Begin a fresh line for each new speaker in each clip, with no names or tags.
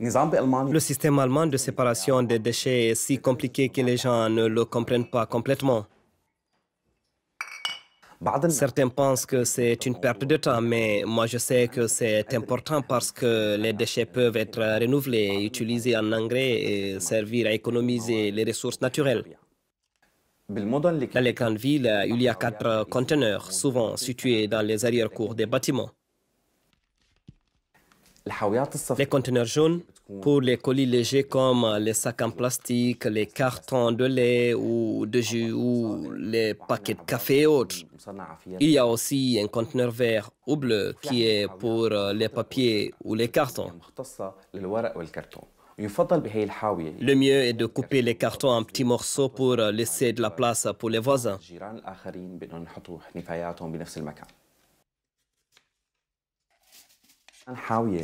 Le système allemand de séparation des déchets est si compliqué que les gens ne le comprennent pas complètement. Certains pensent que c'est une perte de temps, mais moi je sais que c'est important parce que les déchets peuvent être renouvelés, utilisés en engrais et servir à économiser les ressources naturelles. Dans les grandes villes, il y a quatre conteneurs, souvent situés dans les arrière-cours des bâtiments. Les conteneurs jaunes pour les colis légers comme les sacs en plastique, les cartons de lait ou de jus ou les paquets de café et autres. Il y a aussi un conteneur vert ou bleu qui est pour euh, les papiers ou les cartons. Le mieux est de couper les cartons en petits morceaux pour laisser de la place pour les voisins.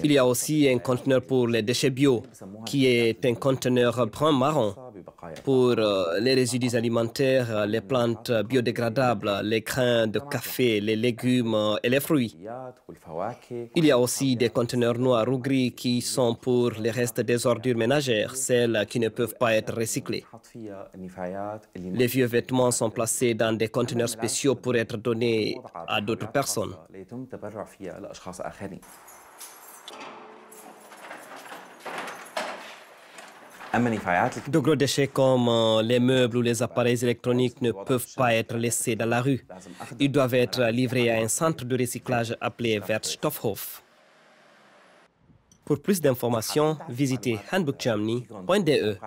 Il y a aussi un conteneur pour les déchets bio, qui est un conteneur brun marron pour euh, les résidus alimentaires, les plantes biodégradables, les grains de café, les légumes et les fruits. Il y a aussi des conteneurs noirs ou gris qui sont pour les restes des ordures ménagères, celles qui ne peuvent pas être recyclées. Les vieux vêtements sont placés dans des conteneurs spéciaux pour être donnés à d'autres personnes. De gros déchets comme euh, les meubles ou les appareils électroniques ne peuvent pas être laissés dans la rue. Ils doivent être livrés à un centre de recyclage appelé Wertstoffhof. Pour plus d'informations, visitez handbookgermany.de.